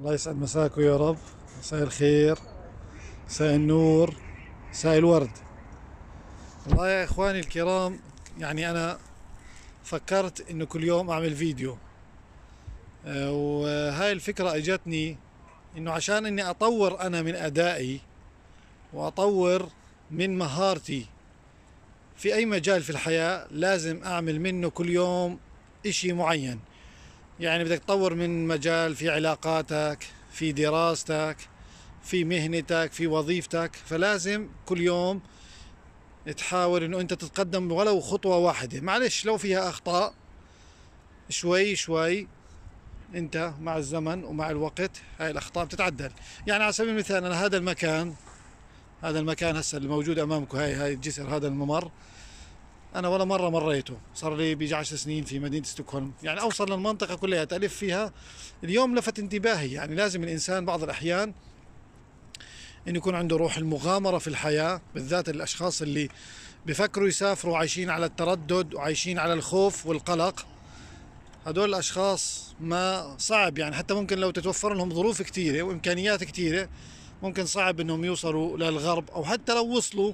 الله يسعد مساكم يا رب مساء الخير مساء النور مساء الورد والله يا اخواني الكرام يعني انا فكرت انه كل يوم اعمل فيديو آه، وهاي الفكرة اجتني انه عشان اني اطور انا من ادائي واطور من مهارتي في اي مجال في الحياة لازم اعمل منه كل يوم اشي معين يعني بدك تطور من مجال في علاقاتك في دراستك في مهنتك في وظيفتك فلازم كل يوم تحاول انه انت تتقدم ولو خطوة واحدة معلش لو فيها اخطاء شوي شوي انت مع الزمن ومع الوقت هاي الاخطاء بتتعدل يعني على سبيل المثال انا هذا المكان هذا المكان هسه الموجود امامكم هاي هاي الجسر هذا الممر انا ولا مره مريته صار لي بيجي 10 سنين في مدينه ستوكهولم يعني اوصل للمنطقه كلها الف فيها اليوم لفت انتباهي يعني لازم الانسان بعض الاحيان انه يكون عنده روح المغامره في الحياه بالذات الاشخاص اللي بفكروا يسافروا عايشين على التردد وعايشين على الخوف والقلق هدول الاشخاص ما صعب يعني حتى ممكن لو تتوفر لهم ظروف كثيره وامكانيات كثيره ممكن صعب انهم يوصلوا للغرب او حتى لو وصلوا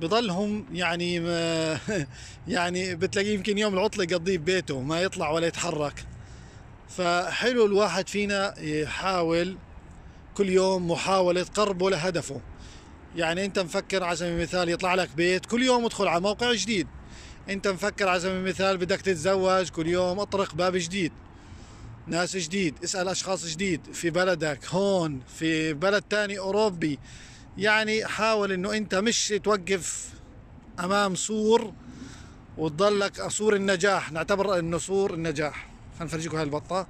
بضلهم يعني ما يعني بتلاقيه يمكن يوم العطله يقضيه ببيته ما يطلع ولا يتحرك فحلو الواحد فينا يحاول كل يوم محاولة قربه لهدفه يعني انت مفكر على سبيل المثال يطلع لك بيت كل يوم ادخل على موقع جديد انت مفكر على سبيل المثال بدك تتزوج كل يوم اطرق باب جديد ناس جديد اسأل اشخاص جديد في بلدك هون في بلد تاني اوروبي يعني حاول انه انت مش توقف امام سور وتضلك آه، سور النجاح نعتبر انه سور النجاح خلينا نفرجيكم هاي البطه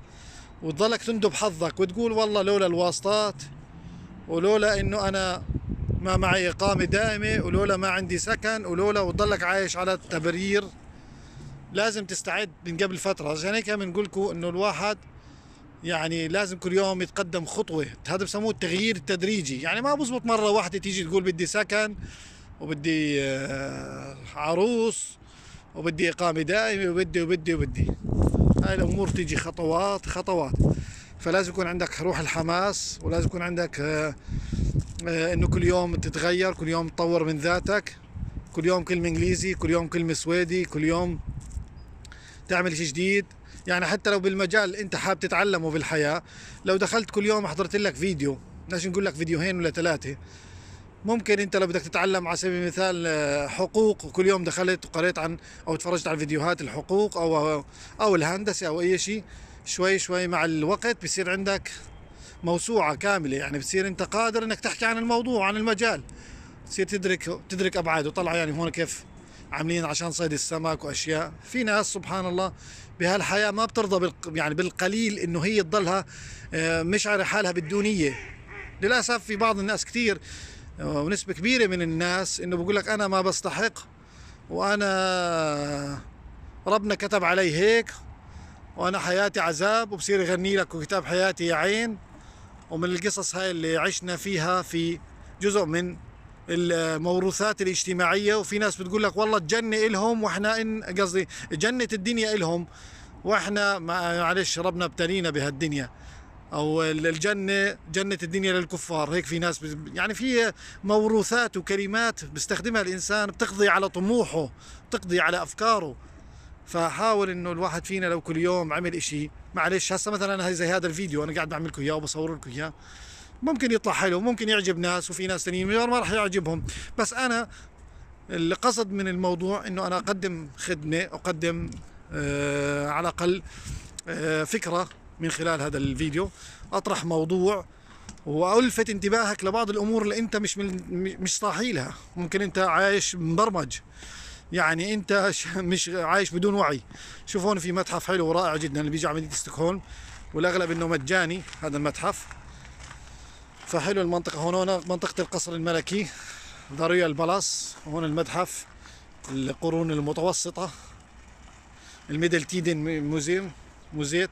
وتضلك تندب حظك وتقول والله لولا الواسطات ولولا انه انا ما معي اقامه دائمه ولولا ما عندي سكن ولولا وتضلك عايش على التبرير لازم تستعد من قبل فتره عشان هيك بنقول لكم انه الواحد يعني لازم كل يوم يتقدم خطوه هذا بسموه التغيير التدريجي يعني ما بزبط مره واحده تيجي تقول بدي سكن وبدي آه، عروس وبدي اقامه دائمه وبدي وبدي وبدي هاي الامور تيجي خطوات خطوات فلازم يكون عندك روح الحماس ولازم يكون عندك آه، آه، انه كل يوم تتغير كل يوم تطور من ذاتك كل يوم كلمه انجليزي كل يوم كلمه سويدي كل يوم تعمل شيء جديد يعني حتى لو بالمجال انت حابب تتعلمه بالحياه لو دخلت كل يوم حضرت لك فيديو بدناش نقول لك فيديوهين ولا ثلاثه ممكن انت لو بدك تتعلم على سبيل المثال آه، حقوق وكل يوم دخلت وقريت عن او تفرجت على فيديوهات الحقوق او آه، او الهندسه او اي شيء شوي شوي مع الوقت بصير عندك موسوعه كامله يعني بصير انت قادر انك تحكي عن الموضوع عن المجال تصير تدرك تدرك ابعاده طلع يعني هون كيف عاملين عشان صيد السمك واشياء في ناس سبحان الله بهالحياه ما بترضى بالق... يعني بالقليل انه هي تضلها آه، مشعره حالها بالدونيه للاسف في بعض الناس كثير آه، ونسبه كبيره من الناس انه بقول لك انا ما بستحق وانا ربنا كتب علي هيك وانا حياتي عذاب وبصير يغني لك وكتاب حياتي يا عين ومن القصص هاي اللي عشنا فيها في جزء من الموروثات الاجتماعيه وفي ناس بتقول لك والله الجنه الهم واحنا ان قصدي جنه الدنيا الهم واحنا معلش ربنا ابتلينا بهالدنيا او الجنه جنه الدنيا للكفار هيك في ناس يعني في موروثات وكلمات بيستخدمها الانسان بتقضي على طموحه بتقضي على افكاره فحاول انه الواحد فينا لو كل يوم عمل اشي معلش هسا مثلا زي هذا الفيديو انا قاعد بعمل لكم اياه وبصور لكم اياه ممكن يطلع حلو ممكن يعجب ناس وفي ناس ثانيين ما راح يعجبهم بس انا القصد من الموضوع انه انا اقدم خدمه اقدم آه على الاقل آه فكره من خلال هذا الفيديو اطرح موضوع والفت انتباهك لبعض الامور اللي انت مش من مش صاحي لها ممكن انت عايش مبرمج يعني انت مش عايش بدون وعي شوف هون في متحف حلو ورائع جدا اللي بيجي على مدينه ستوكهولم والاغلب انه مجاني هذا المتحف فحلو المنطقة هنا منطقة القصر الملكي ضريع البلاص هون المتحف القرون المتوسطة الميدل تيدن موزيم موزيت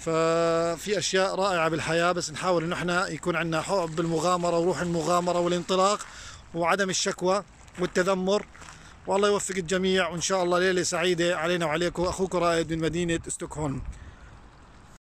ففي اشياء رائعه بالحياه بس نحاول انه احنا يكون عندنا حب المغامرة وروح المغامره والانطلاق وعدم الشكوى والتذمر والله يوفق الجميع وان شاء الله ليله سعيده علينا وعليكم اخوكم رائد من مدينه ستوكهولم